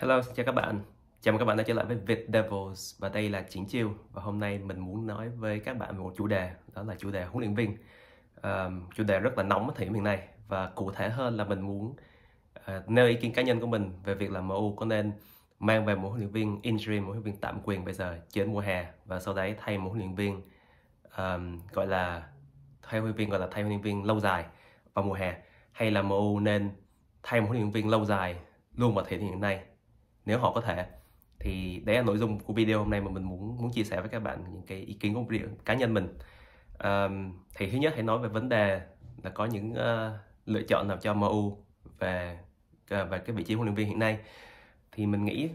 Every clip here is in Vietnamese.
Hello, xin chào các bạn. Chào mừng các bạn đã trở lại với Việt Devils và đây là Chiến Chiêu và hôm nay mình muốn nói với các bạn về một chủ đề đó là chủ đề huấn luyện viên. Um, chủ đề rất là nóng ở thời điểm hiện nay và cụ thể hơn là mình muốn uh, nêu ý kiến cá nhân của mình về việc là MU có nên mang về một huấn luyện viên injury một huấn luyện viên tạm quyền bây giờ trên mùa hè và sau đấy thay một huấn luyện viên um, gọi là thay huấn luyện viên gọi là thay huấn luyện viên lâu dài vào mùa hè hay là MU nên thay một huấn luyện viên lâu dài luôn vào thời điểm hiện nay nếu họ có thể thì đấy là nội dung của video hôm nay mà mình muốn muốn chia sẻ với các bạn những cái ý kiến của cá nhân mình um, thì thứ nhất hãy nói về vấn đề là có những uh, lựa chọn nào cho MU về ờ, về cái vị trí huấn luyện viên hiện nay thì mình nghĩ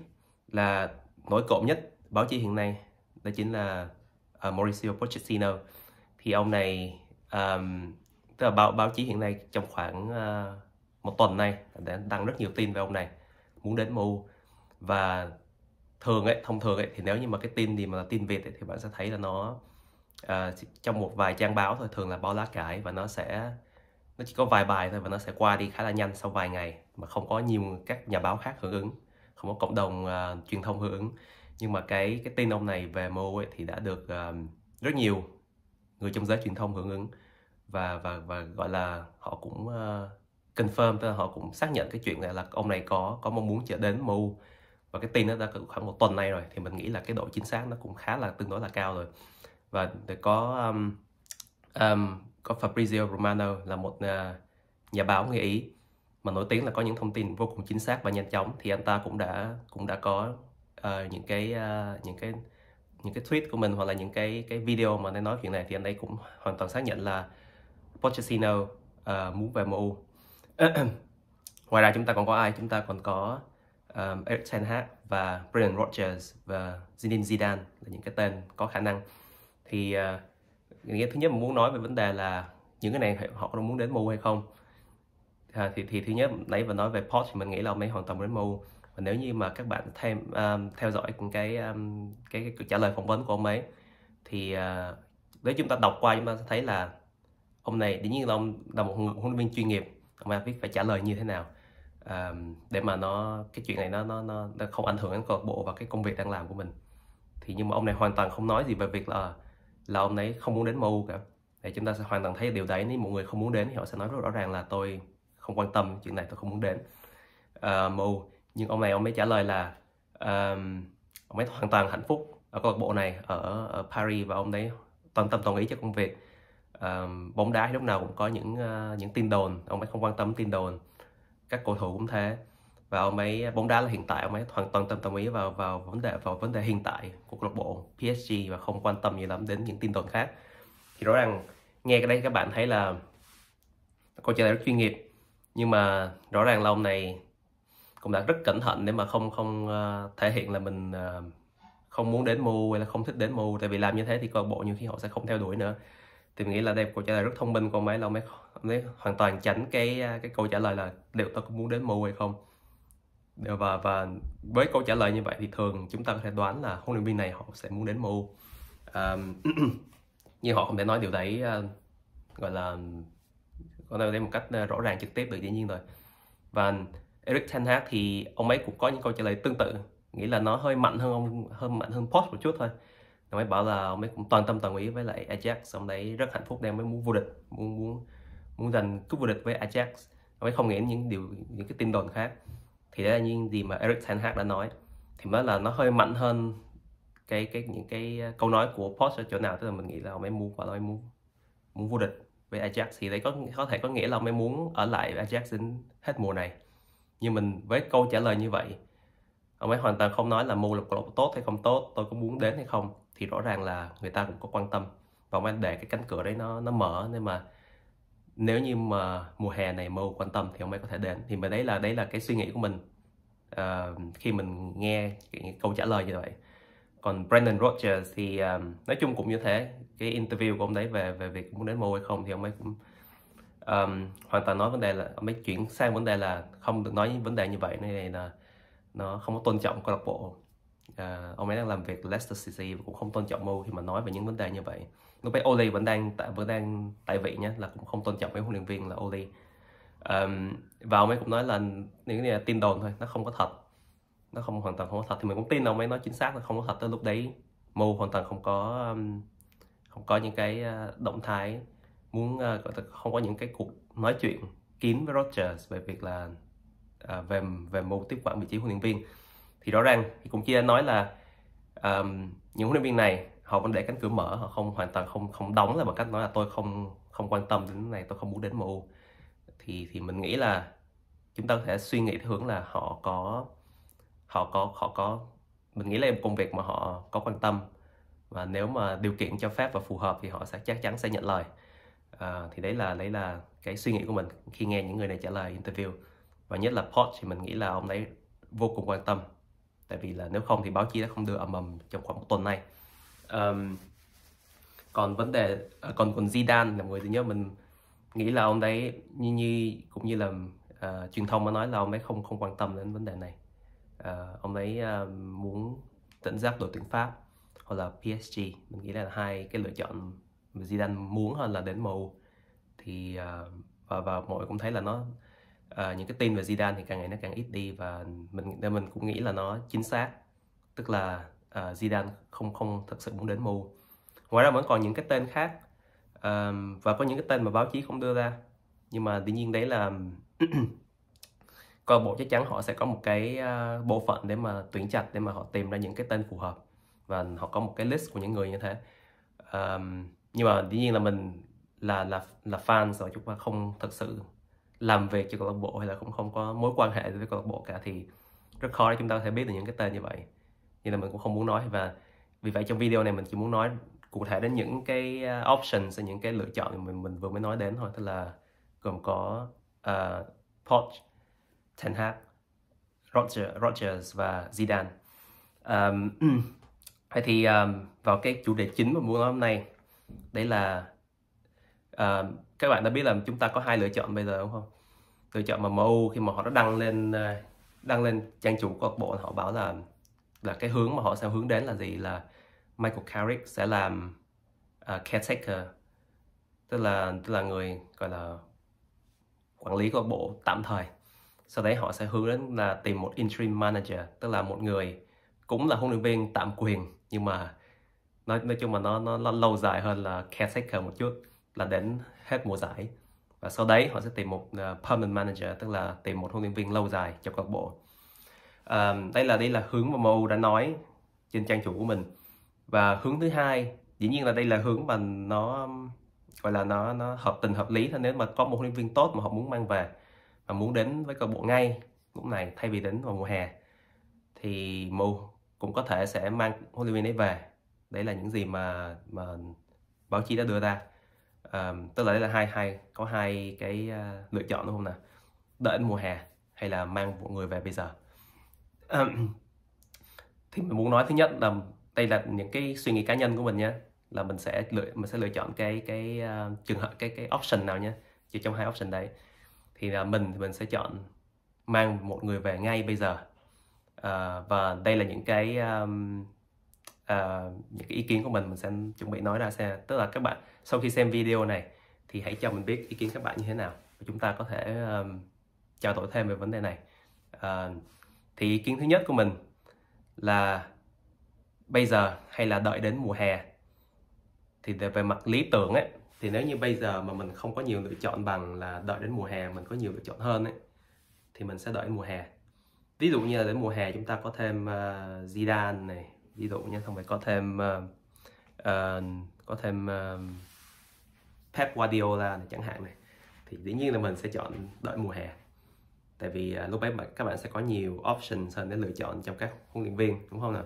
là nổi cộm nhất báo chí hiện nay đó chính là uh, Mauricio Pochettino thì ông này um, tức là báo báo chí hiện nay trong khoảng uh, một tuần nay đã đăng rất nhiều tin về ông này muốn đến MU và thường ấy thông thường ấy thì nếu như mà cái tin gì mà là tin việt ấy, thì bạn sẽ thấy là nó uh, trong một vài trang báo thôi thường là bao lá cải và nó sẽ nó chỉ có vài bài thôi và nó sẽ qua đi khá là nhanh sau vài ngày mà không có nhiều các nhà báo khác hưởng ứng không có cộng đồng uh, truyền thông hưởng ứng nhưng mà cái cái tin ông này về mô ấy thì đã được uh, rất nhiều người trong giới truyền thông hưởng ứng và và và gọi là họ cũng uh, confirm tức là họ cũng xác nhận cái chuyện này là ông này có có mong muốn trở đến MU và cái tin nó đã khoảng một tuần nay rồi thì mình nghĩ là cái độ chính xác nó cũng khá là tương đối là cao rồi và có um, um, có Fabrizio Romano là một uh, nhà báo người Ý mà nổi tiếng là có những thông tin vô cùng chính xác và nhanh chóng thì anh ta cũng đã cũng đã có uh, những cái uh, những cái những cái tweet của mình hoặc là những cái cái video mà anh nói chuyện này thì anh ấy cũng hoàn toàn xác nhận là Pochettino uh, muốn về MU ngoài ra chúng ta còn có ai chúng ta còn có um, Eric Ten Hag và Brendan Rodgers và Zinedine Zidane là những cái tên có khả năng thì uh, nghĩa thứ nhất mình muốn nói về vấn đề là những cái này họ có muốn đến MU hay không à, thì thì thứ nhất nãy và nói về Poch thì mình nghĩ là mấy hoàn toàn đến MU và nếu như mà các bạn thêm um, theo dõi cái, um, cái cái trả lời phỏng vấn của ông ấy thì uh, nếu chúng ta đọc qua chúng ta sẽ thấy là ông này đương nhiên là ông là một huấn luyện viên chuyên nghiệp ông ấy biết phải trả lời như thế nào um, để mà nó cái chuyện này nó nó nó, nó không ảnh hưởng đến câu lạc bộ và cái công việc đang làm của mình thì nhưng mà ông này hoàn toàn không nói gì về việc là là ông ấy không muốn đến MU cả để chúng ta sẽ hoàn toàn thấy điều đấy nếu một người không muốn đến thì họ sẽ nói rất rõ ràng là tôi không quan tâm chuyện này tôi không muốn đến uh, ờ, MU nhưng ông này ông ấy trả lời là um, ông ấy hoàn toàn hạnh phúc ở câu lạc bộ này ở, ở Paris và ông ấy toàn tâm toàn ý cho công việc um, bóng đá lúc nào cũng có những uh, những tin đồn ông ấy không quan tâm tin đồn các cầu thủ cũng thế và ông ấy bóng đá là hiện tại ông ấy hoàn toàn tâm tâm ý vào vào vấn đề vào vấn đề hiện tại của câu lạc bộ PSG và không quan tâm nhiều lắm đến những tin đồn khác thì rõ ràng nghe cái đấy các bạn thấy là câu trả lời rất chuyên nghiệp nhưng mà rõ ràng là ông này cũng đã rất cẩn thận để mà không không uh, thể hiện là mình uh, không muốn đến MU hay là không thích đến MU tại vì làm như thế thì câu lạc bộ nhiều khi họ sẽ không theo đuổi nữa thì mình nghĩ là đây câu trả lời rất thông minh của ông ấy là ông ấy đấy, hoàn toàn tránh cái à, cái câu trả lời là liệu tôi có muốn đến MU hay không và và với câu trả lời như vậy thì thường chúng ta có thể đoán là huấn luyện viên này họ sẽ muốn đến MU um, nhưng họ không thể nói điều đấy à, gọi là có thể một cách à, rõ ràng trực tiếp được dĩ nhiên rồi và Eric Ten Hag thì ông ấy cũng có những câu trả lời tương tự nghĩ là nó hơi mạnh hơn ông hơn mạnh hơn Post một chút thôi ông ấy bảo là ông ấy cũng toàn tâm toàn ý với lại Ajax ông đấy rất hạnh phúc đang mới muốn vô địch muốn muốn muốn giành cúp vô địch với Ajax và không nghĩ đến những điều những cái tin đồn khác thì đó là những gì mà Eric Ten Hag đã nói thì mới là nó hơi mạnh hơn cái cái những cái ờ, câu nói của Post ở chỗ nào tức là mình nghĩ là ông ấy muốn và nói muốn muốn vô địch với Ajax thì đấy có có thể có nghĩa là ông ấy muốn ở lại Ajax đến hết mùa này nhưng mình với câu trả lời như vậy ông ấy hoàn toàn không nói là mô là câu tốt hay không tốt tôi có muốn đến hay không thì rõ ràng là người ta cũng có quan tâm và ông ấy để cái cánh cửa đấy nó nó mở nên mà nếu như mà mùa hè này mâu quan tâm thì ông ấy có thể đến thì mà đấy là đấy là cái suy nghĩ của mình uh, khi mình nghe cái câu trả lời như vậy còn Brandon Rogers thì um, nói chung cũng như thế cái interview của ông đấy về về việc muốn đến mô hay không thì ông ấy cũng um, hoàn toàn nói vấn đề là ông ấy chuyển sang vấn đề là không được nói những vấn đề như vậy này là nó không có tôn trọng câu lạc bộ uh, ông ấy đang làm việc Leicester City cũng không tôn trọng mô khi mà nói về những vấn đề như vậy lúc ấy Oli vẫn đang tại vẫn đang tại vị nhé là cũng không tôn trọng mấy huấn luyện viên là Oli um, và ông ấy cũng nói là những cái tin đồn thôi nó không có thật nó không hoàn toàn không có thật thì mình cũng tin ông ấy nói chính xác là không có thật tới lúc đấy mù hoàn toàn không có không có những cái ờ, động thái muốn ờ, không có những cái cuộc nói chuyện kín với Rogers về việc là ờ, về về mù tiếp quản vị trí huấn luyện viên thì rõ ràng thì cũng chia nói là um, những huấn luyện viên này họ vẫn để cánh cửa mở họ không hoàn toàn không không đóng là bằng cách nói là tôi không không quan tâm đến này tôi không muốn đến MU thì thì mình nghĩ là chúng ta có thể suy nghĩ hướng là họ có họ có họ có mình nghĩ là một công việc mà họ có quan tâm và nếu mà điều kiện cho phép và phù hợp thì họ sẽ chắc chắn sẽ nhận lời à, thì đấy là đấy là cái suy nghĩ của mình khi nghe những người này trả lời interview và nhất là Pod thì mình nghĩ là ông ấy vô cùng quan tâm tại vì là nếu không thì báo chí đã không đưa ầm ầm trong khoảng một tuần nay um, còn vấn đề à, còn còn Zidane là người thứ nhất mình nghĩ là ông đấy như như cũng như là uh, truyền thông đã nói là ông ấy không không quan tâm đến vấn đề này uh, ông ấy uh, à, muốn dẫn giác đội tuyển Pháp hoặc là PSG mình nghĩ là hai cái lựa chọn mà Zidane muốn hơn là đến MU thì uh, và và mọi người cũng thấy là nó uh, những cái tin về Zidane thì càng ngày nó càng ít đi và mình nên mình cũng nghĩ là nó chính xác tức là uh, Zidane không không thực sự muốn đến MU ngoài ra vẫn còn những cái tên khác um, và có những cái tên mà báo chí không đưa ra nhưng mà tuy nhiên đấy là câu bộ chắc chắn họ sẽ có một cái uh, bộ phận để mà tuyển chặt để mà họ tìm ra những cái tên phù hợp và họ có một cái list của những người như thế um, nhưng mà tuy nhiên là mình là là là fan rồi chúng ta không thực sự làm việc cho câu lạc bộ hay là cũng không có mối quan hệ với câu lạc bộ cả thì rất khó để chúng ta có thể biết được những cái tên như vậy nên là mình cũng không muốn nói và vì vậy trong video này mình chỉ muốn nói cụ thể đến những cái ờ, options những cái lựa chọn mình mình vừa mới nói đến thôi tức là gồm có uh, ờ, Poch, Ten Hag, Roger, Rogers và Zidane. Um, vậy thì um, vào cái chủ đề chính mà muốn nói hôm nay đấy là uh, các bạn đã biết là chúng ta có hai lựa chọn bây giờ đúng không? Lựa chọn mà MU khi mà họ đã đăng lên ờ, đăng lên trang chủ câu lạc bộ họ bảo là là cái hướng mà họ sẽ hướng đến là gì là Michael Carrick sẽ làm uh, caretaker tức là tức là người gọi là quản lý câu lạc bộ tạm thời sau đấy họ sẽ hướng đến là tìm một interim manager tức là một người cũng là huấn luyện viên tạm quyền nhưng mà nói nói chung mà nó nó, nó lâu dài hơn là caretaker một chút là đến hết mùa giải và sau đấy họ sẽ tìm một uh, permanent manager tức là tìm một huấn luyện viên lâu dài cho câu lạc bộ à, đây là đây là hướng mà MU đã nói trên trang chủ của mình và hướng thứ hai dĩ nhiên là đây là hướng mà nó gọi là nó nó hợp tình hợp lý thôi nếu mà có một huấn luyện viên tốt mà họ muốn mang về và muốn đến với câu bộ ngay lúc này thay vì đến vào mùa hè thì MU cũng có thể sẽ mang huấn luyện viên ấy về đấy là những gì mà mà báo chí đã đưa ra à, tức là đây là hai hai có hai cái uh, lựa chọn đúng không nào đợi đến mùa hè hay là mang mọi người về bây giờ thì mình muốn nói thứ nhất là đây là những cái suy nghĩ cá nhân của mình nhé là mình sẽ lựa mình sẽ lựa chọn cái cái uh, trường hợp cái cái option nào nhé chỉ trong hai option đấy thì là mình thì mình sẽ chọn mang một người về ngay bây giờ uh, và đây là những cái um, uh, những cái ý kiến của mình mình sẽ chuẩn bị nói ra xem tức là các bạn sau khi xem video này thì hãy cho mình biết ý kiến các bạn như thế nào và chúng ta có thể um, trao đổi thêm về vấn đề này uh, thì ý kiến thứ nhất của mình là bây giờ hay là đợi đến mùa hè thì về mặt lý tưởng ấy thì nếu như bây giờ mà mình không có nhiều lựa chọn bằng là đợi đến mùa hè mình có nhiều lựa chọn hơn ấy thì mình sẽ đợi đến mùa hè ví dụ như là đến mùa hè chúng ta có thêm uh, Zidane này ví dụ như không phải có thêm uh, uh, có thêm uh, Pep Guardiola này chẳng hạn này thì dĩ nhiên là mình sẽ chọn đợi mùa hè tại vì à, lúc đấy các bạn sẽ có nhiều option hơn để lựa chọn trong các huấn luyện viên đúng không nào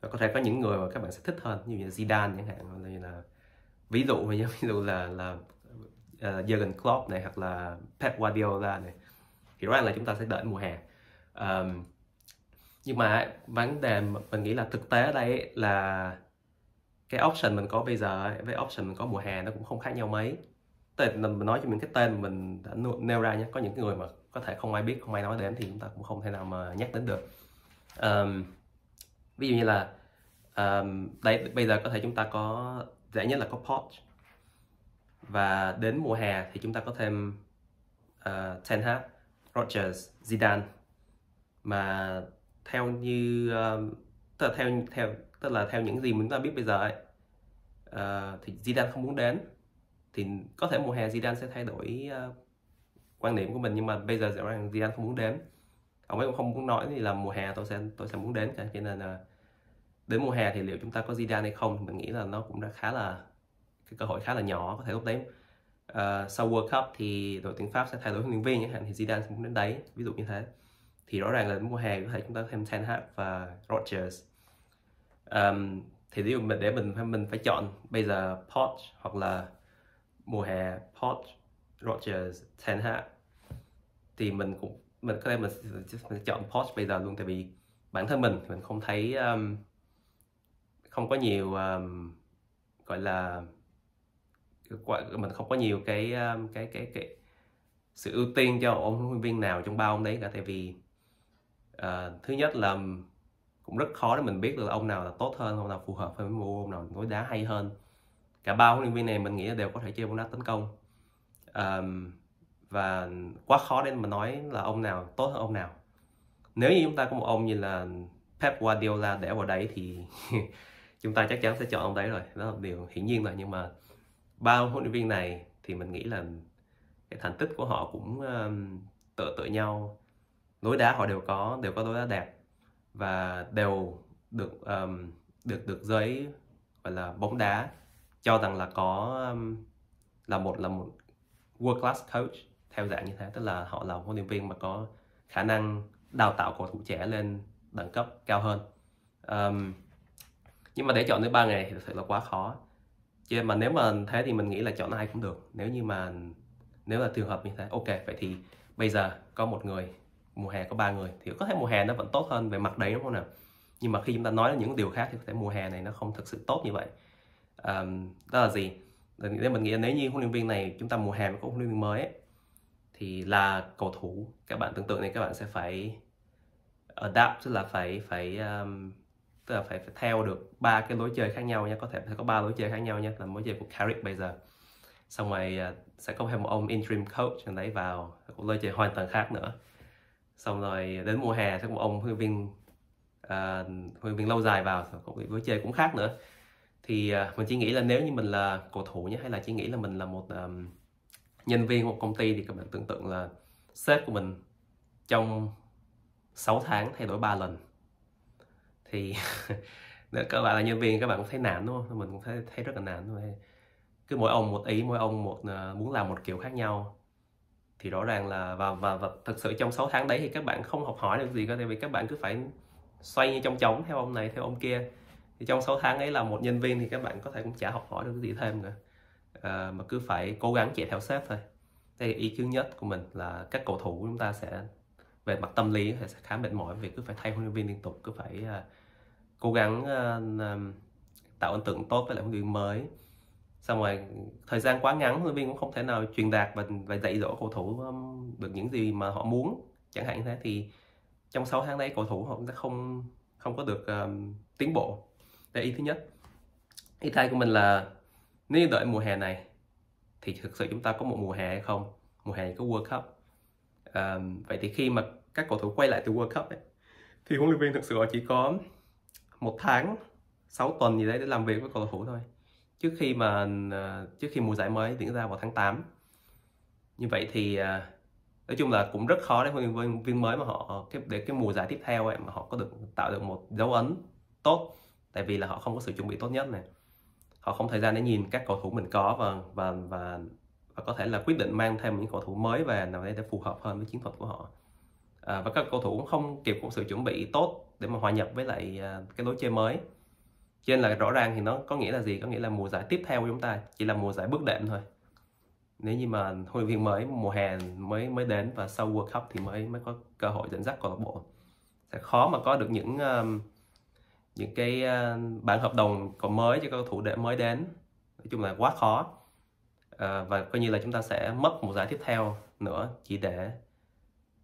và có thể có những người mà các bạn sẽ thích hơn như là Zidane chẳng hạn hoặc là, là ví dụ như ví dụ là là uh, Jurgen Klopp này hoặc là Pep Guardiola này thì rõ ràng là chúng ta sẽ đợi mùa hè um, nhưng mà vấn đề mình nghĩ là thực tế ở đây là cái option mình có bây giờ với option mình có mùa hè nó cũng không khác nhau mấy tên nói cho mình cái tên mình đã nêu ra nhé có những cái người mà có thể không ai biết không ai nói đến thì chúng ta cũng không thể nào mà nhắc đến được um, ví dụ như là um, đây bây giờ có thể chúng ta có dễ nhất là có Porsche và đến mùa hè thì chúng ta có thêm uh, Ten Hag, Rodgers, Zidane mà theo như uh, tức là theo theo tức là theo những gì mình ta biết bây giờ ấy, uh, thì Zidane không muốn đến thì có thể mùa hè Zidane sẽ thay đổi uh, quan điểm của mình nhưng mà bây giờ rõ ràng Zidane không muốn đến ông ấy cũng không muốn nói thì là mùa hè tôi sẽ tôi sẽ muốn đến cả cho nên là đến mùa hè thì liệu chúng ta có Zidane hay không thì mình nghĩ là nó cũng đã khá là cái cơ hội khá là nhỏ có thể lúc đấy uh, sau World Cup thì đội tuyển Pháp sẽ thay đổi huấn luyện viên chẳng hạn thì Zidane sẽ muốn đến đấy ví dụ như thế thì rõ ràng là đến mùa hè có thể chúng ta thêm Ten Hag và Rodgers um, thì ví dụ mình để mình mình phải chọn bây giờ Poch hoặc là mùa hè Port Rogers Ten Hag thì mình cũng mình có lẽ mình, mình chọn Port bây giờ luôn tại vì bản thân mình mình không thấy um, không có nhiều um, gọi là mình không có nhiều cái um, cái cái cái sự ưu tiên cho ông huấn luyện viên nào trong ba ông đấy cả tại vì uh, thứ nhất là cũng rất khó để mình biết được là ông nào là tốt hơn ông nào phù hợp hơn với ông nào đối đá hay hơn cả ba huấn luyện viên này mình nghĩ là đều có thể chơi bóng đá tấn công um, và quá khó để mà nói là ông nào tốt hơn ông nào nếu như chúng ta có một ông như là Pep Guardiola để vào đấy thì chúng ta chắc chắn sẽ chọn ông đấy rồi đó là điều hiển nhiên rồi nhưng mà ba huấn luyện viên này thì mình nghĩ là cái thành tích của họ cũng um, tựa tự nhau lối đá họ đều có đều có lối đá đẹp và đều được um, được được giới gọi là bóng đá cho rằng là có um, là một là một world class coach theo dạng như thế tức là họ là huấn luyện viên mà có khả năng đào tạo cầu thủ trẻ lên đẳng cấp cao hơn um, nhưng mà để chọn tới ba ngày thì thật sự là quá khó cho mà nếu mà thế thì mình nghĩ là chọn ai cũng được nếu như mà nếu là trường hợp như thế ok vậy thì bây giờ có một người mùa hè có ba người thì có thể mùa hè nó vẫn tốt hơn về mặt đấy đúng không nào nhưng mà khi chúng ta nói đến những điều khác thì có thể mùa hè này nó không thực sự tốt như vậy um, đó là gì nên mình nghĩ nếu như huấn luyện viên này chúng ta mùa hè có huấn luyện viên mới thì là cầu thủ các bạn tưởng tượng này các bạn sẽ phải adapt tức là phải phải um, tức là phải, phải theo được ba cái lối chơi khác nhau nha có thể phải có ba lối chơi khác nhau nha là lối chơi của Carrick bây giờ xong rồi ờ, sẽ có thêm một ông interim coach ở đấy vào một lối chơi hoàn toàn khác nữa xong rồi ờ, đến mùa hè sẽ có một ông huấn luyện viên uh, huấn luyện viên lâu dài vào cũng lối chơi cũng khác nữa thì à, mình chỉ nghĩ là nếu như mình là cầu thủ nhé hay là chỉ nghĩ là mình là một um, nhân viên một công ty thì các bạn tưởng tượng là sếp của mình trong 6 tháng thay đổi 3 lần thì nếu các bạn là nhân viên các bạn cũng thấy nản đúng không mình cũng thấy thấy rất là nản thôi cứ mỗi ông một ý mỗi ông một uh, muốn làm một kiểu khác nhau thì rõ ràng là và và và thật sự trong 6 tháng đấy thì các bạn không học hỏi được gì cả tại vì các bạn cứ phải xoay như trong trống theo ông này theo ông kia thì trong 6 tháng ấy là một nhân viên thì các bạn có thể cũng chả học hỏi được cái gì thêm nữa à, mà cứ phải cố gắng chạy theo sếp thôi đây là ý thứ nhất của mình là các cầu thủ của chúng ta sẽ về mặt tâm lý sẽ khá mệt mỏi vì cứ phải thay huấn luyện viên liên tục cứ phải uh, cố gắng uh, tạo ấn tượng tốt với lại huấn luyện mới xong rồi thời gian quá ngắn huấn luyện viên cũng không thể nào truyền đạt và, và dạy dỗ cầu thủ um, được những gì mà họ muốn chẳng hạn như thế thì trong 6 tháng đấy cầu thủ họ cũng sẽ không không có được um, tiến bộ đây ý thứ nhất ý hai của mình là nếu đợi mùa hè này thì thực sự chúng ta có một mùa hè hay không mùa hè có World Cup um, vậy thì khi mà các cầu thủ quay lại từ World Cup ấy, thì huấn luyện viên thực sự họ chỉ có một tháng 6 tuần gì đấy để làm việc với cầu thủ thôi trước khi mà ờ, trước khi mùa giải mới diễn ra vào tháng 8 như vậy thì ờ, nói chung là cũng rất khó để huấn luyện viên mới mà họ để cái mùa giải tiếp theo ấy, mà họ có được tạo được một dấu ấn tốt tại vì là họ không có sự chuẩn bị tốt nhất này họ không thời gian để nhìn các cầu thủ mình có và và và và có thể là quyết định mang thêm những cầu thủ mới về nào đây để phù hợp hơn với chiến thuật của họ à, và các cầu thủ cũng không kịp có sự chuẩn bị tốt để mà hòa nhập với lại à, cái lối chơi mới cho nên là rõ ràng thì nó có nghĩa là gì có nghĩa là mùa giải tiếp theo của chúng ta chỉ là mùa giải bước đệm thôi nếu như mà huấn luyện viên mới mùa hè mới mới đến và sau World Cup thì mới mới có cơ hội dẫn dắt câu lạc bộ sẽ khó mà có được những um, những cái ờ, bản hợp đồng còn mới cho các cầu thủ để mới đến nói chung là quá khó ờ, và coi như là chúng ta sẽ mất một giải tiếp theo nữa chỉ để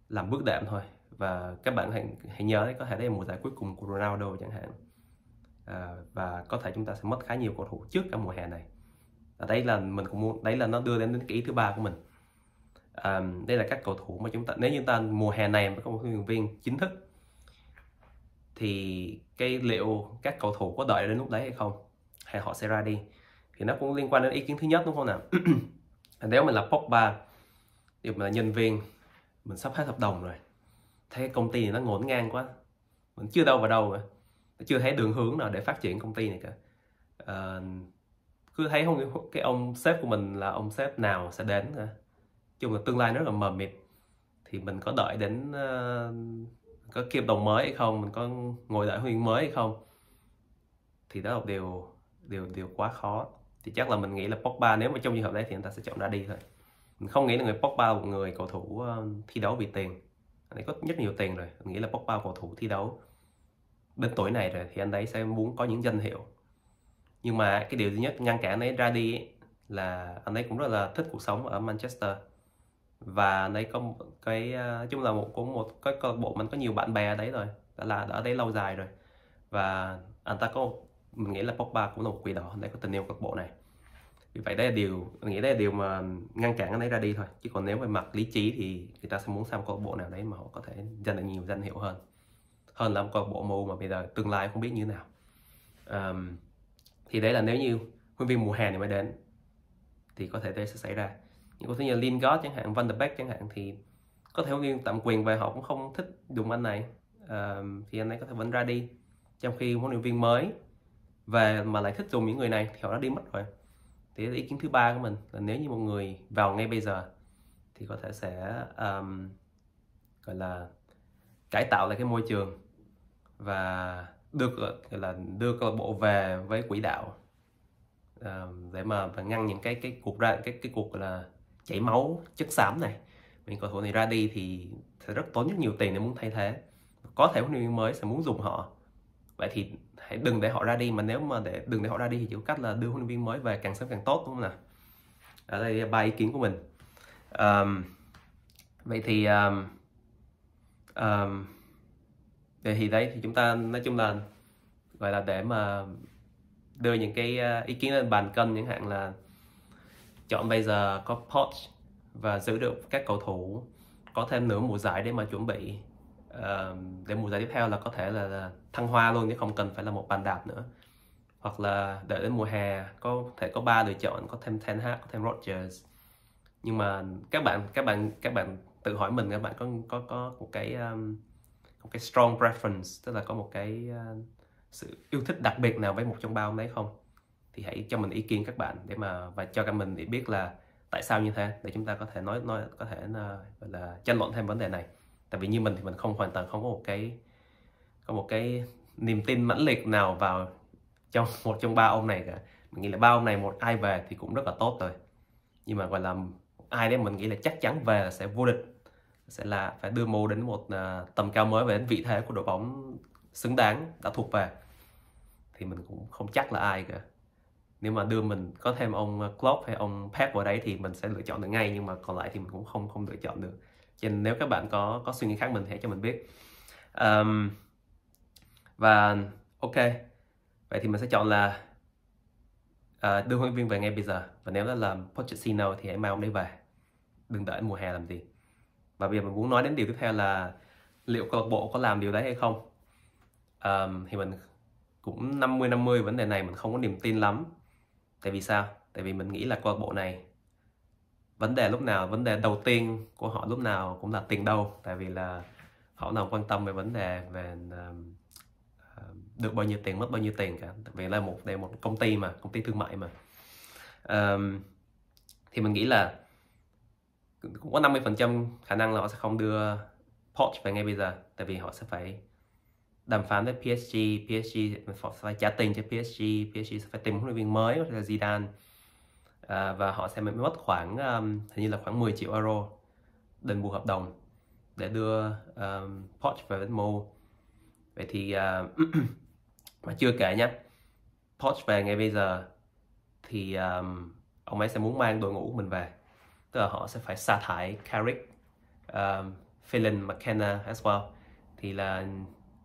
làm bước đệm thôi và các bạn hãy, hãy nhớ đấy có thể đây là mùa giải cuối cùng của Ronaldo chẳng hạn ờ, và có thể chúng ta sẽ mất khá nhiều cầu thủ trước cả mùa hè này à, đấy là mình cũng muốn đấy là nó đưa đến, đến cái ý thứ ba của mình à, đây là các cầu thủ mà chúng ta nếu như ta mùa hè này mà có một huấn luyện viên chính thức thì cái liệu các cầu thủ có đợi đến lúc đấy hay không hay họ sẽ ra đi thì nó cũng liên quan đến ý kiến thứ nhất đúng không nào nếu mình là Pogba thì mình là nhân viên mình sắp hết hợp đồng rồi thấy công ty này nó ngổn ngang quá mình chưa đâu vào đâu mà chưa thấy đường hướng nào để phát triển công ty này cả à, cứ thấy không cái ông sếp của mình là ông sếp nào sẽ đến cả. chung là tương lai nó rất là mờ mịt thì mình có đợi đến uh, có kiêm đồng mới hay không mình có ngồi đại huynh mới hay không thì đó là điều điều điều quá khó thì chắc là mình nghĩ là Pogba nếu mà trong trường hợp đấy thì anh ta sẽ chọn ra đi thôi mình không nghĩ là người Pogba là một người cầu thủ ờ, thi đấu vì tiền anh ấy có rất nhiều tiền rồi mình nghĩ là Pogba cầu thủ thi đấu bên tuổi này rồi thì anh ấy sẽ muốn có những danh hiệu nhưng mà cái điều duy nhất ngăn cản anh ấy ra đi ấy, là anh ấy cũng rất là thích cuộc sống ở Manchester và đấy có một cái ờ, nói chung là một cũng một cái câu lạc bộ mình có nhiều bạn bè ở đấy rồi đã là đã ở đấy lâu dài rồi và anh à, ta có mình nghĩ là Pogba cũng là một quỷ đỏ đấy có tình yêu câu lạc bộ này vì vậy đấy là điều mình nghĩ đấy là điều mà ngăn cản anh ấy ra đi thôi chứ còn nếu về mặt lý trí thì người ta sẽ muốn xem câu lạc bộ nào đấy mà họ có thể giành được nhiều danh hiệu hơn hơn là một câu lạc bộ MU mà bây giờ tương lai không biết như thế nào um, thì đấy là nếu như huấn viên mùa hè này mới đến thì có thể đây sẽ xảy ra những cầu thủ như Lingard chẳng hạn, Van der Beek chẳng hạn thì có thể huấn tạm quyền về họ cũng không thích dùng anh này uh, thì anh ấy có thể vẫn ra đi trong khi huấn luyện viên mới về mà lại thích dùng những người này thì họ đã đi mất rồi thì ý kiến thứ ba của mình là nếu như một người vào ngay bây giờ thì có thể sẽ um, gọi là cải tạo lại cái môi trường và đưa gọi là đưa câu bộ về với quỹ đạo uh, để mà ngăn những cái cái cuộc ra cái cái cuộc là chảy máu chất xám này mình cầu thủ này ra đi thì sẽ rất tốn rất nhiều tiền để muốn thay thế có thể huấn luyện viên mới sẽ muốn dùng họ vậy thì hãy đừng để họ ra đi mà nếu mà để đừng để họ ra đi thì chỉ có cách là đưa huấn luyện viên mới về càng sớm càng tốt đúng không nào ở đây là ba ý kiến của mình um, vậy thì um, um, vậy thì đấy thì chúng ta nói chung là gọi là để mà đưa những cái ý kiến lên bàn cân những hạn là chọn bây giờ có Poch và giữ được các cầu thủ có thêm nửa mùa giải để mà chuẩn bị uh, để mùa giải tiếp theo là có thể là, là thăng hoa luôn chứ không cần phải là một bàn đạp nữa hoặc là đợi đến mùa hè có thể có ba lựa chọn có thêm Ten Hag có thêm Rodgers nhưng mà các bạn các bạn các bạn tự hỏi mình các bạn có có có một cái um, một cái strong preference tức là có một cái uh, sự yêu thích đặc biệt nào với một trong ba ông đấy không thì hãy cho mình ý kiến các bạn để mà và cho cả mình để biết là tại sao như thế để chúng ta có thể nói nói có thể là, ờ, là tranh luận thêm vấn đề này tại vì như mình thì mình không hoàn toàn không có một cái có một cái niềm tin mãnh liệt nào vào trong một trong ba ông này cả mình nghĩ là ba ông này một ai về thì cũng rất là tốt rồi nhưng mà gọi là ai đấy mình nghĩ là chắc chắn về là sẽ vô địch sẽ là phải đưa mô đến một ờ, tầm cao mới về đến vị thế của đội bóng xứng đáng đã thuộc về thì mình cũng không chắc là ai cả nếu mà đưa mình có thêm ông ờ, Klopp hay ông Pep vào đấy thì mình sẽ lựa chọn được ngay nhưng mà còn lại thì mình cũng không không lựa chọn được cho nên nếu các bạn có có suy nghĩ khác mình hãy cho mình biết um, và ok vậy thì mình sẽ chọn là uh, đưa huấn luyện viên về ngay bây giờ và nếu là làm Pochettino thì hãy mang ông đấy về đừng đợi mùa hè làm gì và bây giờ mình muốn nói đến điều tiếp theo là liệu câu lạc bộ có làm điều đấy hay không um, thì mình cũng 50-50 vấn đề này mình không có niềm tin lắm tại vì sao tại vì mình nghĩ là câu lạc bộ này vấn đề lúc nào vấn đề đầu tiên của họ lúc nào cũng là tiền đâu tại vì là họ nào quan tâm về vấn đề về um, um, được bao nhiêu tiền mất bao nhiêu tiền cả tại vì là một đây một công ty mà công ty thương mại mà um, thì mình nghĩ là cũng có 50% khả năng là họ sẽ không đưa Porsche về ngay bây giờ tại vì họ sẽ phải đàm phán với PSG, PSG phải trả tiền cho PSG, PSG sẽ phải tìm huấn luyện viên mới là Zidane à, và họ sẽ mất khoảng um, hình như là khoảng 10 triệu euro đền bù hợp đồng để đưa um, Poch về với Mo. Vậy thì uh, mà chưa kể nhé, Poch về ngay bây giờ thì um, ông ấy sẽ muốn mang đội ngũ của mình về, tức là họ sẽ phải sa thải Carrick, um, Phelan, McKenna as well thì là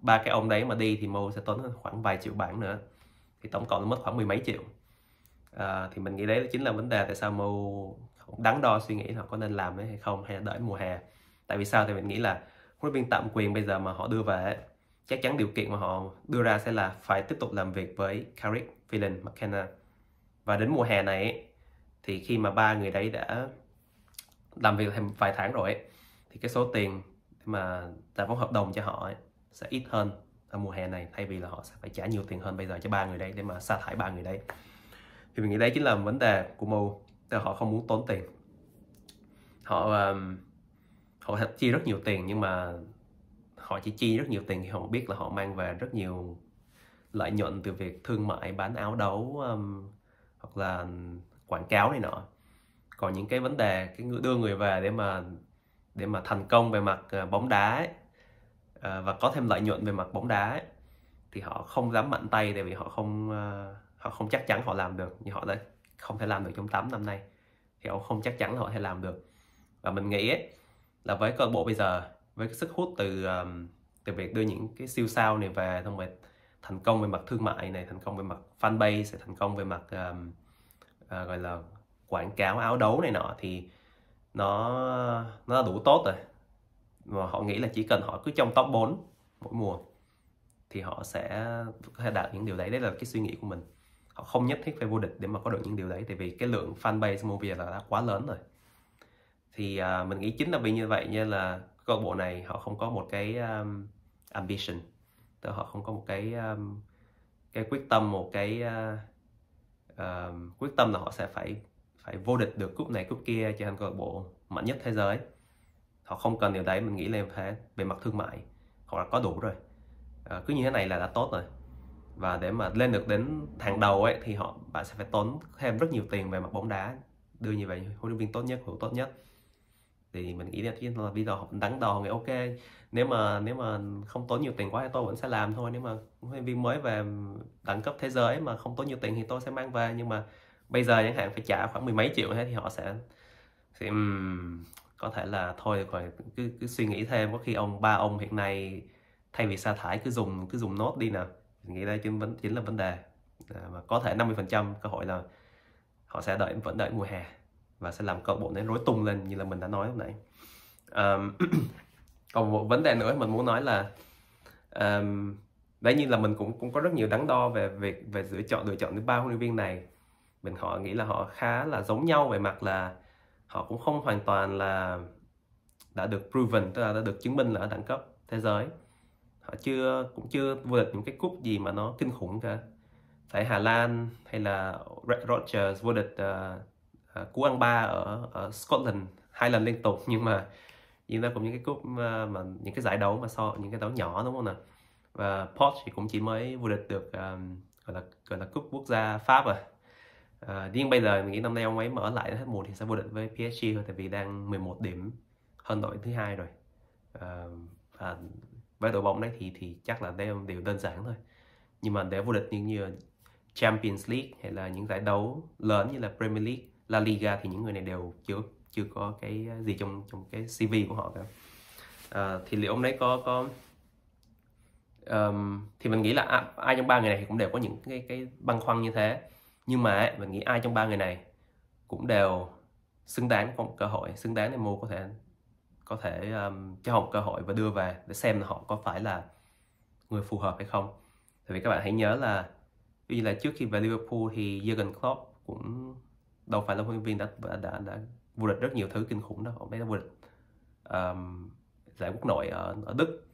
ba cái ông đấy mà đi thì Mo sẽ tốn khoảng vài triệu bảng nữa thì tổng cộng mất khoảng mười mấy triệu à, thì mình nghĩ đấy chính là vấn đề tại sao Mo đắn đo suy nghĩ họ có nên làm đấy hay không hay là đợi mùa hè tại vì sao thì mình nghĩ là huấn luyện viên tạm quyền bây giờ mà họ đưa về chắc chắn điều kiện mà họ đưa ra sẽ là phải tiếp tục làm việc với Carrick, Phelan, McKenna và đến mùa hè này thì khi mà ba người đấy đã làm việc thêm vài tháng rồi thì cái số tiền mà đã có hợp đồng cho họ sẽ ít hơn ở mùa hè này thay vì là họ sẽ phải trả nhiều tiền hơn bây giờ cho ba người đấy để mà sa thải ba người đấy thì mình nghĩ đấy chính là vấn đề của mưu là họ không muốn tốn tiền họ um, họ chi rất nhiều tiền nhưng mà họ chỉ chi rất nhiều tiền khi họ biết là họ mang về rất nhiều lợi nhuận từ việc thương mại bán áo đấu um, hoặc là quảng cáo này nọ còn những cái vấn đề cái đưa người về để mà để mà thành công về mặt ờ, bóng đá ấy, Ờ, và có thêm lợi nhuận về mặt bóng đá ấy, thì họ không dám mạnh tay tại vì họ không ờ, họ không chắc chắn họ làm được như họ đã không thể làm được trong 8 năm nay thì họ không chắc chắn là họ thể làm được và mình nghĩ ấy, là với câu bộ bây giờ với cái sức hút từ ờ, từ việc đưa những cái siêu sao này về thông về thành công về mặt thương mại này thành công về mặt sẽ thành công về mặt um, uh, gọi là quảng cáo áo đấu này nọ thì nó nó đủ tốt rồi mà họ nghĩ là chỉ cần họ cứ trong top 4 mỗi mùa thì họ sẽ đạt những điều đấy đấy là cái suy nghĩ của mình họ không nhất thiết phải vô địch để mà có được những điều đấy tại vì cái lượng fanbase Movia là đã quá lớn rồi thì uh, mình nghĩ chính là vì như vậy như là câu bộ này họ không có một cái um, ambition tức họ không có một cái um, cái quyết tâm một cái uh, uh, quyết tâm là họ sẽ phải phải vô địch được cúp này cúp kia cho câu bộ mạnh nhất thế giới họ không cần điều đấy mình nghĩ là em về mặt thương mại họ đã có đủ rồi à, cứ như thế này là đã tốt rồi và để mà lên được đến hàng đầu ấy thì họ bạn sẽ phải tốn thêm rất nhiều tiền về mặt bóng đá đưa như vậy huấn luyện viên tốt nhất hữu tốt nhất thì mình nghĩ là chính là bây giờ họ đắn đo người ok nếu mà nếu mà không tốn nhiều tiền quá thì tôi vẫn sẽ làm thôi nếu mà huấn luyện viên mới về đẳng cấp thế giới mà không tốn nhiều tiền thì tôi sẽ mang về nhưng mà bây giờ chẳng hạn phải trả khoảng mười mấy triệu thế thì họ sẽ thì um, có thể là thôi rồi cứ, cứ suy nghĩ thêm có khi ông ba ông hiện nay thay vì sa thải cứ dùng cứ dùng nốt đi nào mình nghĩ đây chính vấn chính là vấn đề và có thể 50 phần trăm cơ hội là họ sẽ đợi vẫn đợi mùa hè và sẽ làm câu bộ này rối tung lên như là mình đã nói lúc nãy um, còn một vấn đề nữa mình muốn nói là um, đấy như là mình cũng cũng có rất nhiều đắn đo về việc về lựa chọn lựa chọn thứ ba huấn luyện viên này mình họ nghĩ là họ khá là giống nhau về mặt là họ cũng không hoàn toàn là đã được proven tức là đã được chứng minh là ở đẳng cấp thế giới họ chưa cũng chưa vô địch những cái cúp gì mà nó kinh khủng cả tại Hà Lan hay là Red Rogers vô địch uh, uh, cú ăn ba ở, ở Scotland hai lần liên tục nhưng mà nhưng nó cũng những cái cúp mà, ờ, mà những cái giải đấu mà so những cái đấu nhỏ đúng không nào và Porsche thì cũng chỉ mới vô địch được um, gọi là gọi là cúp quốc gia Pháp à À, riêng bây giờ mình nghĩ năm nay ông ấy mở lại hết một thì sẽ vô địch với PSG thôi tại vì đang 11 điểm hơn đội thứ hai rồi à, và với đội bóng đấy thì thì chắc là đều đều đơn giản thôi nhưng mà để vô địch những như Champions League hay là những giải đấu lớn như là Premier League, La Liga thì những người này đều chưa chưa có cái gì trong trong cái CV của họ cả. À, thì liệu ông đấy có có um, thì mình nghĩ là ai, à, ai trong ba người này cũng đều có những cái cái băn khoăn như thế nhưng mà mình nghĩ ai trong ba người này cũng đều xứng đáng có cơ hội xứng đáng để mua có thể có thể um, cho họ một cơ hội và đưa về để xem họ có phải là người phù hợp hay không tại vì các bạn hãy nhớ là vì là trước khi về Liverpool thì Jurgen Klopp cũng đâu phải là huấn luyện viên đã đã, đã, đã vô địch rất nhiều thứ kinh khủng đó ông ấy đã vô địch um, giải quốc nội ở, ở Đức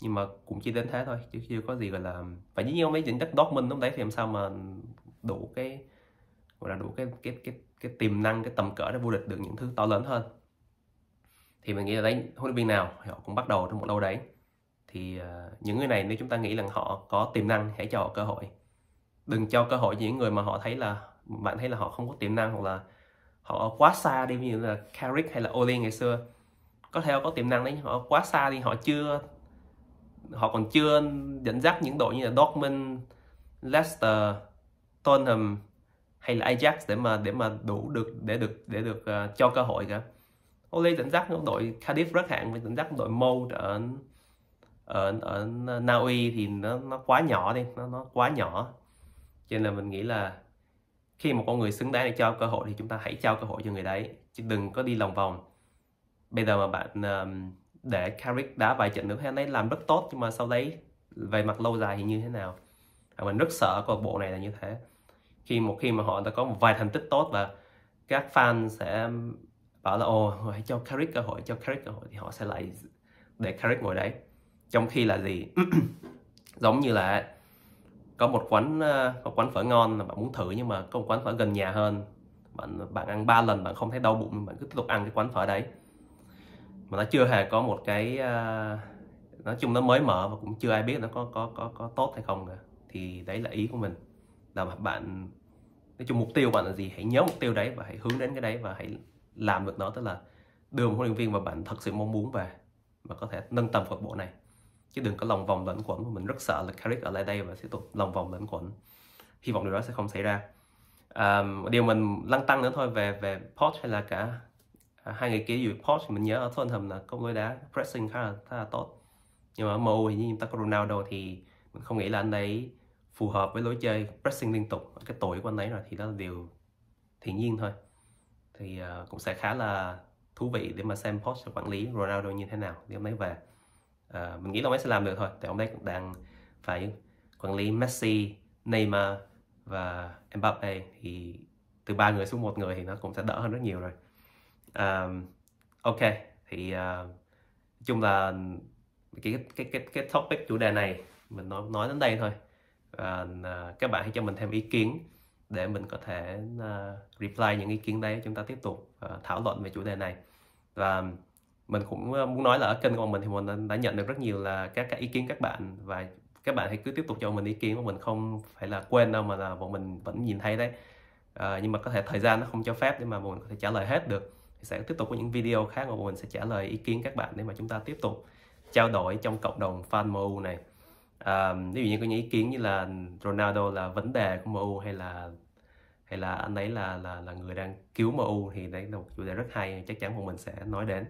nhưng mà cũng chỉ đến thế thôi chứ chưa có gì gọi là và dĩ nhiên ông ấy dẫn dắt Dortmund lúc đấy thì làm sao mà đủ cái gọi là đủ cái cái cái cái tiềm năng cái tầm cỡ để vô địch được những thứ to lớn hơn thì mình nghĩ là đấy huấn luyện viên nào họ cũng bắt đầu trong một đâu đấy thì uh, những người này nếu chúng ta nghĩ là họ có tiềm năng hãy cho họ cơ hội đừng cho cơ hội những người mà họ thấy là bạn thấy là họ không có tiềm năng hoặc là họ quá xa đi như là Carrick hay là Oli ngày xưa có thể họ có tiềm năng đấy họ quá xa đi họ chưa họ còn chưa dẫn dắt những đội như là Dortmund, Leicester Tottenham hay là Ajax để mà để mà đủ được để được để được uh, cho cơ hội cả. Ole dẫn dắt đội Cardiff rất hạng và dẫn dắt đội Mold ở ở ở Na Uy thì nó nó quá nhỏ đi, nó nó quá nhỏ. Cho nên là mình nghĩ là khi một con người xứng đáng để cho cơ hội thì chúng ta hãy trao cơ hội cho người đấy chứ đừng có đi lòng vòng. Bây giờ mà bạn uh, để Carrick đá vài trận nữa hay ấy làm rất tốt nhưng mà sau đấy về mặt lâu dài thì như thế nào? À, mình rất sợ câu bộ này là như thế khi một khi mà họ đã có một vài thành tích tốt và các fan sẽ bảo là ồ hãy cho Carrick cơ hội cho Carrick cơ hội thì họ sẽ lại để Carrick ngồi đấy trong khi là gì giống như là có một quán ờ, một quán phở ngon mà bạn muốn thử nhưng mà có một quán phở gần nhà hơn bạn bạn ăn ba lần bạn không thấy đau bụng bạn cứ tiếp tục ăn cái quán phở đấy mà nó chưa hề có một cái ờ, nói chung nó mới mở và cũng chưa ai biết nó có có có có tốt hay không cả thì đấy là ý của mình là bạn nói chung mục tiêu bạn là gì hãy nhớ mục tiêu đấy và hãy hướng đến cái đấy và hãy làm được nó tức là đưa một huấn luyện viên mà bạn thật sự mong muốn về và có thể nâng tầm phật bộ này chứ đừng có lòng vòng lẫn quẩn mình rất sợ là Carrick ở lại đây và sẽ tục lòng vòng lẫn quẩn hy vọng điều đó sẽ không xảy ra um, điều mình lăn tăng nữa thôi về về Port hay là cả à, hai người kia dù Port mình nhớ ở Tottenham là công đôi đá pressing khá là, khá là tốt nhưng mà ở MU thì như ta có Ronaldo thì mình không nghĩ là anh ấy phù hợp với lối chơi pressing liên tục cái tuổi của anh ấy rồi thì đó là điều hiển nhiên thôi thì uh, cũng sẽ khá là thú vị để mà xem post quản lý Ronaldo như thế nào để ông ấy về uh, mình nghĩ là ông ấy sẽ làm được thôi tại ông ấy cũng đang phải quản lý Messi Neymar và Mbappe thì từ ba người xuống một người thì nó cũng sẽ đỡ hơn rất nhiều rồi um, ok thì uh, chung là cái cái cái cái topic chủ đề này mình nói nói đến đây thôi À, à, các bạn hãy cho mình thêm ý kiến để mình có thể à, reply những ý kiến đấy chúng ta tiếp tục à, thảo luận về chủ đề này và mình cũng muốn nói là ở kênh của mình thì mình đã nhận được rất nhiều là các cái ý kiến các bạn và các bạn hãy cứ tiếp tục cho mình ý kiến của mình không phải là quên đâu mà là bọn mình vẫn nhìn thấy đấy à, nhưng mà có thể thời gian nó không cho phép để mà bọn mình có thể trả lời hết được thì sẽ tiếp tục có những video khác mà bọn mình sẽ trả lời ý kiến các bạn để mà chúng ta tiếp tục trao đổi trong cộng đồng fan MU này à, ví dụ như có những ý kiến như là Ronaldo là vấn đề của MU hay là hay là anh ấy là là là người đang cứu MU thì đấy là một chủ đề rất hay chắc chắn bọn mình sẽ nói đến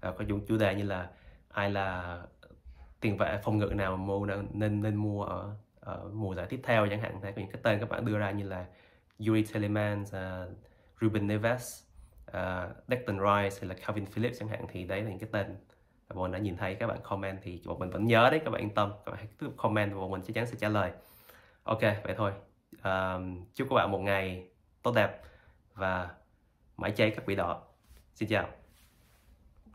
à, có những chủ đề như là ai là tiền vệ phòng ngự nào mà MU nên nên, nên mua ở, ở mùa giải tiếp theo chẳng hạn thế có những cái tên các bạn đưa ra như là Yuri Telemans, uh, ờ, Ruben Neves, uh, Declan Rice hay là Calvin Phillips chẳng hạn thì đấy là những cái tên và bọn mình đã nhìn thấy các bạn comment thì bọn mình vẫn nhớ đấy các bạn yên tâm các bạn hãy tiếp comment và bọn mình chắc chắn sẽ trả lời ok vậy thôi uh, chúc các bạn một ngày tốt đẹp và mãi cháy các vị đỏ xin chào